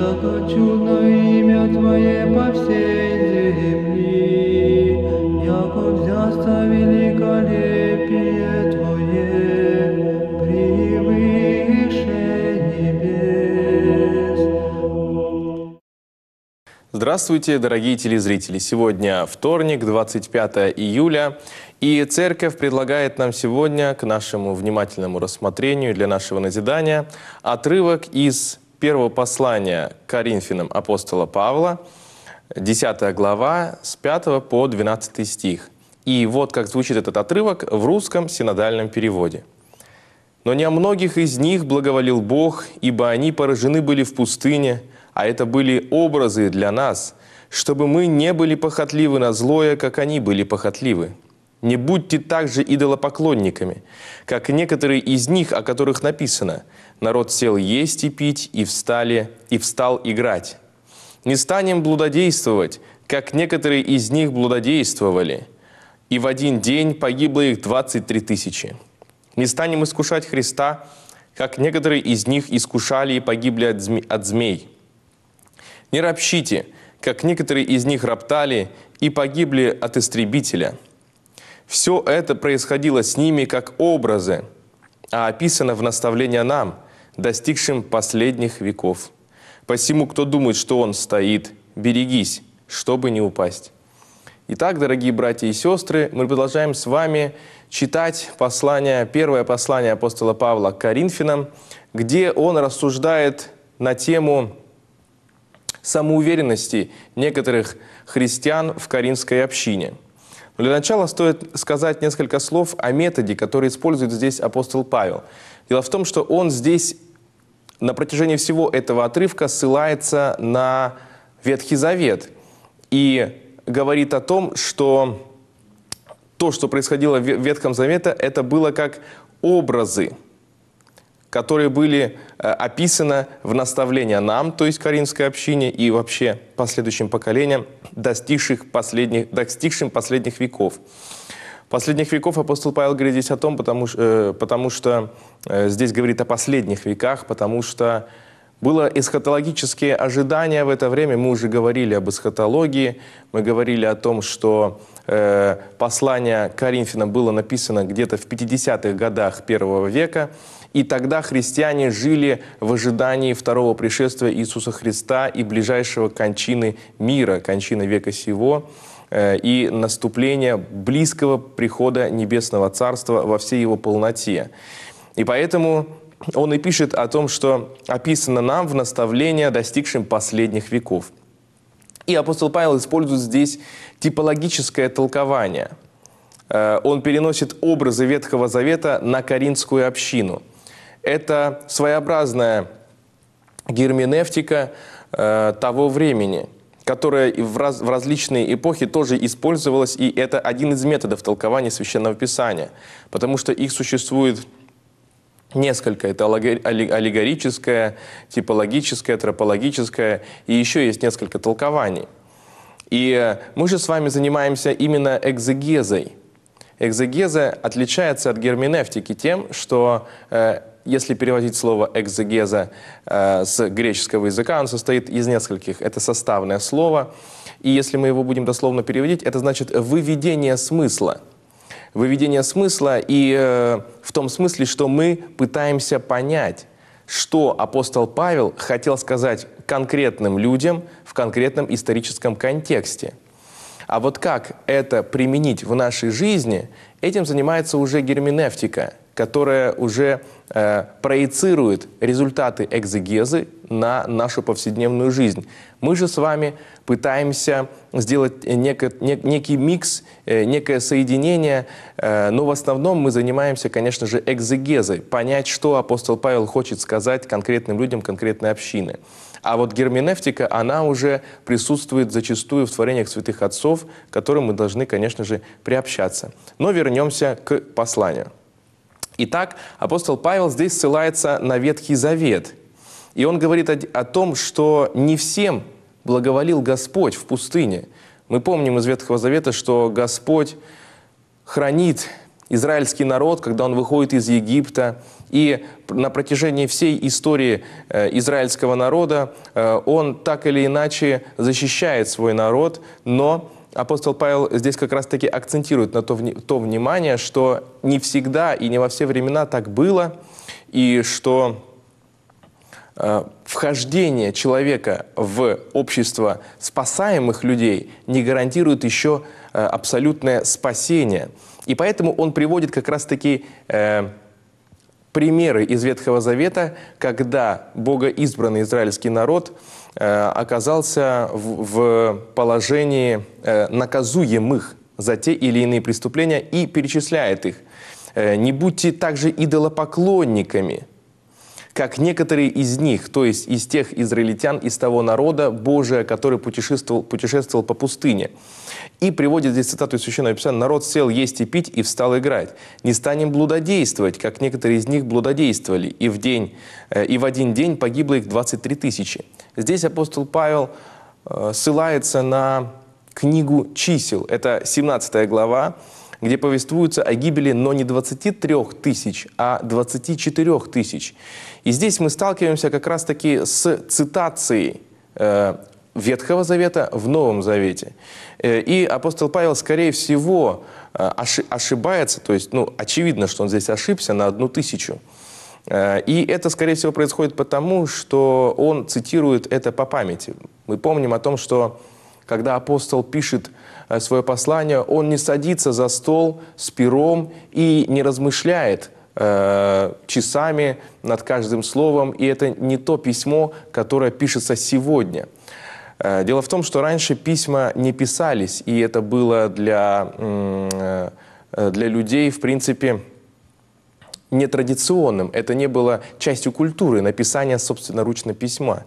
Яко имя Твое по всей земли, Яко взяста великолепие Твое, превыше небес. Здравствуйте, дорогие телезрители! Сегодня вторник, 25 июля, и церковь предлагает нам сегодня к нашему внимательному рассмотрению для нашего назидания отрывок из первого послания Коринфянам апостола Павла, 10 глава, с 5 по 12 стих. И вот как звучит этот отрывок в русском синодальном переводе. «Но не о многих из них благоволил Бог, ибо они поражены были в пустыне, а это были образы для нас, чтобы мы не были похотливы на злое, как они были похотливы». Не будьте также идолопоклонниками, как некоторые из них, о которых написано. Народ сел есть и пить, и, встали, и встал играть. Не станем блудодействовать, как некоторые из них блудодействовали. И в один день погибло их 23 тысячи. Не станем искушать Христа, как некоторые из них искушали и погибли от, зме от змей. Не ропщите, как некоторые из них роптали и погибли от истребителя – все это происходило с ними как образы, а описано в наставление нам, достигшим последних веков. Посему, кто думает, что он стоит, берегись, чтобы не упасть. Итак, дорогие братья и сестры, мы продолжаем с вами читать послание, первое послание апостола Павла к Коринфянам, где он рассуждает на тему самоуверенности некоторых христиан в коринфской общине – для начала стоит сказать несколько слов о методе, который использует здесь апостол Павел. Дело в том, что он здесь на протяжении всего этого отрывка ссылается на Ветхий Завет и говорит о том, что то, что происходило в Ветхом Завете, это было как образы, которые были э, описаны в наставлении нам, то есть Каринской общине, и вообще последующим поколениям, достигших последних, достигшим последних веков. Последних веков апостол Павел говорит здесь о том, потому, э, потому что э, здесь говорит о последних веках, потому что было эсхатологические ожидания в это время, мы уже говорили об эсхатологии, мы говорили о том, что э, послание Коринфянам было написано где-то в 50-х годах первого века, и тогда христиане жили в ожидании второго пришествия Иисуса Христа и ближайшего кончины мира, кончины века сего э, и наступления близкого прихода Небесного Царства во всей его полноте. И поэтому он и пишет о том, что описано нам в наставление, достигшим последних веков. И апостол Павел использует здесь типологическое толкование. Э, он переносит образы Ветхого Завета на Каринскую общину. Это своеобразная герменевтика э, того времени – которая в, раз, в различные эпохи тоже использовалась, и это один из методов толкования Священного Писания, потому что их существует несколько. Это аллегорическое, типологическое, тропологическое, и еще есть несколько толкований. И э, мы же с вами занимаемся именно экзегезой. Экзегеза отличается от герменевтики тем, что э, если переводить слово экзегеза э, с греческого языка, он состоит из нескольких. Это составное слово, и если мы его будем дословно переводить, это значит «выведение смысла» выведение смысла и э, в том смысле, что мы пытаемся понять, что апостол Павел хотел сказать конкретным людям в конкретном историческом контексте. А вот как это применить в нашей жизни, этим занимается уже герменевтика – которая уже э, проецирует результаты экзегезы на нашу повседневную жизнь. Мы же с вами пытаемся сделать неко, не, некий микс, э, некое соединение, э, но в основном мы занимаемся, конечно же, экзегезой, понять, что апостол Павел хочет сказать конкретным людям конкретной общины. А вот герменевтика, она уже присутствует зачастую в творениях святых отцов, к которым мы должны, конечно же, приобщаться. Но вернемся к посланию. Итак, апостол Павел здесь ссылается на Ветхий Завет. И он говорит о, о том, что не всем благоволил Господь в пустыне. Мы помним из Ветхого Завета, что Господь хранит израильский народ, когда он выходит из Египта. И на протяжении всей истории э, израильского народа э, он так или иначе защищает свой народ, но апостол Павел здесь как раз-таки акцентирует на то, то внимание, что не всегда и не во все времена так было, и что э, вхождение человека в общество спасаемых людей не гарантирует еще э, абсолютное спасение. И поэтому он приводит как раз-таки э, примеры из Ветхого Завета, когда богоизбранный израильский народ э, оказался в положении э, наказуемых за те или иные преступления и перечисляет их. Э, «Не будьте также идолопоклонниками, как некоторые из них, то есть из тех израильтян, из того народа Божия, который путешествовал, путешествовал по пустыне. И приводит здесь цитату из Священного Писания «Народ сел есть и пить и встал играть. Не станем блудодействовать, как некоторые из них блудодействовали, и в, день, э, и в один день погибло их 23 тысячи». Здесь апостол Павел э, ссылается на книгу «Чисел». Это 17 глава, где повествуются о гибели, но не 23 тысяч, а 24 тысяч. И здесь мы сталкиваемся как раз-таки с цитацией э, Ветхого Завета в Новом Завете. Э, и апостол Павел, скорее всего, э, ошибается, то есть, ну, очевидно, что он здесь ошибся на одну тысячу. Э, и это, скорее всего, происходит потому, что он цитирует это по памяти. Мы помним о том, что когда апостол пишет Э, свое послание, он не садится за стол с пером и не размышляет э, часами над каждым словом, и это не то письмо, которое пишется сегодня. Э, дело в том, что раньше письма не писались, и это было для, для людей, в принципе, нетрадиционным. Это не было частью культуры, написание собственноручно письма.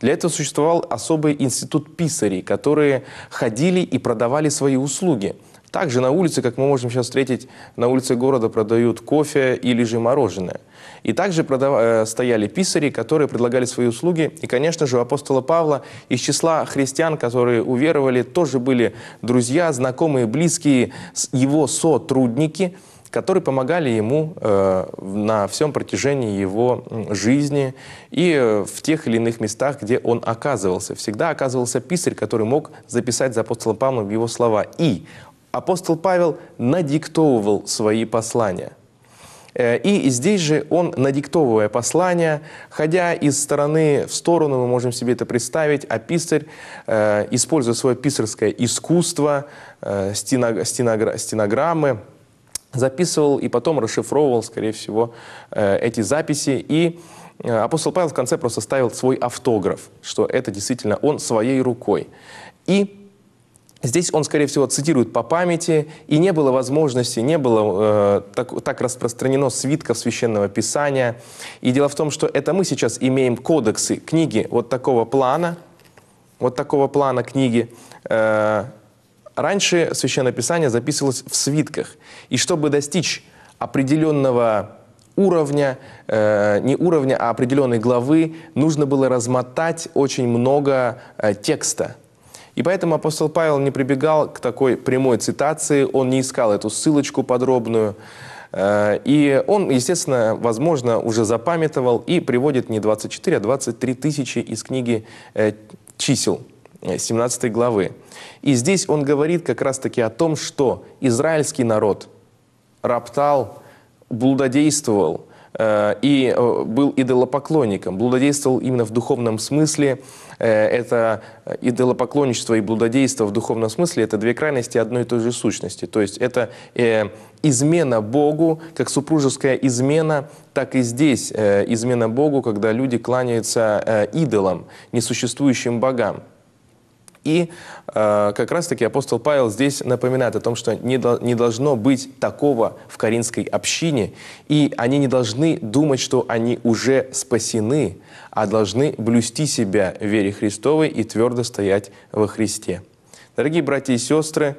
Для этого существовал особый институт писарей, которые ходили и продавали свои услуги. Также на улице, как мы можем сейчас встретить, на улице города продают кофе или же мороженое. И также продав... Э, стояли писари, которые предлагали свои услуги. И, конечно же, у апостола Павла из числа христиан, которые уверовали, тоже были друзья, знакомые, близкие, его сотрудники – которые помогали ему э, на всем протяжении его жизни и э, в тех или иных местах, где он оказывался. Всегда оказывался писарь, который мог записать за апостолом Павлом его слова. И апостол Павел надиктовывал свои послания. Э, и здесь же он, надиктовывая послание, ходя из стороны в сторону, мы можем себе это представить, а писарь, э, используя свое писарское искусство, стенограммы, записывал и потом расшифровывал, скорее всего, э, эти записи. И э, апостол Павел в конце просто ставил свой автограф, что это действительно он своей рукой. И Здесь он, скорее всего, цитирует по памяти, и не было возможности, не было э, так, так распространено свитков Священного Писания. И дело в том, что это мы сейчас имеем кодексы, книги вот такого плана, вот такого плана книги, э, Раньше Священное Писание записывалось в свитках. И чтобы достичь определенного уровня, э, не уровня, а определенной главы, нужно было размотать очень много э, текста. И поэтому апостол Павел не прибегал к такой прямой цитации, он не искал эту ссылочку подробную. Э, и он, естественно, возможно, уже запамятовал и приводит не 24, а 23 тысячи из книги э, чисел. 17 главы. И здесь он говорит как раз-таки о том, что израильский народ роптал, блудодействовал, э, и э, был идолопоклонником. Блудодействовал именно в духовном смысле. Э, это идолопоклонничество и блудодейство в духовном смысле – это две крайности одной и той же сущности. То есть это измена Богу, как супружеская измена, так и здесь измена Богу, когда люди кланяются идолам, несуществующим богам. И э, как раз-таки апостол Павел здесь напоминает о том, что не, не должно быть такого в коринфской общине, и они не должны думать, что они уже спасены, а должны блюсти себя в вере Христовой и твердо стоять во Христе. Дорогие братья и сестры,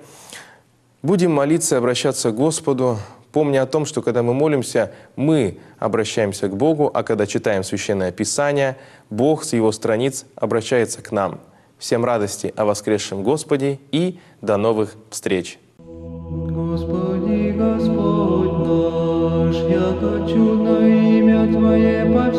будем молиться и обращаться к Господу, помня о том, что когда мы молимся, мы обращаемся к Богу, а когда читаем Священное Писание, Бог с Его страниц обращается к нам – Всем радости о воскресшем Господе и до новых встреч! Господи, Господь наш, яко чудно имя Твое повсюду,